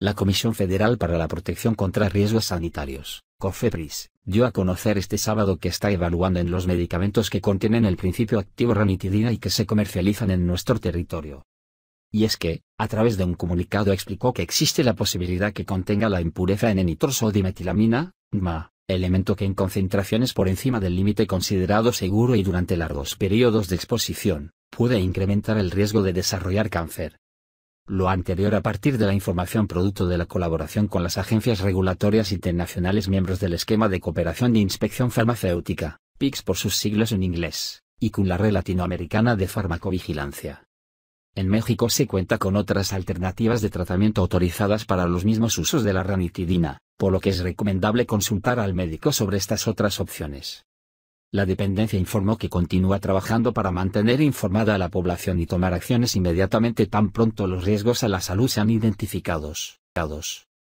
La Comisión Federal para la Protección contra Riesgos Sanitarios, COFEPRIS, dio a conocer este sábado que está evaluando en los medicamentos que contienen el principio activo ranitidina y que se comercializan en nuestro territorio. Y es que, a través de un comunicado explicó que existe la posibilidad que contenga la impureza en enitrosodimetilamina, MA, elemento que en concentraciones por encima del límite considerado seguro y durante largos periodos de exposición, puede incrementar el riesgo de desarrollar cáncer lo anterior a partir de la información producto de la colaboración con las agencias regulatorias internacionales miembros del esquema de cooperación de inspección farmacéutica, PICS por sus siglos en inglés, y con la Red Latinoamericana de Farmacovigilancia. En México se cuenta con otras alternativas de tratamiento autorizadas para los mismos usos de la ranitidina, por lo que es recomendable consultar al médico sobre estas otras opciones. La dependencia informó que continúa trabajando para mantener informada a la población y tomar acciones inmediatamente tan pronto los riesgos a la salud sean identificados.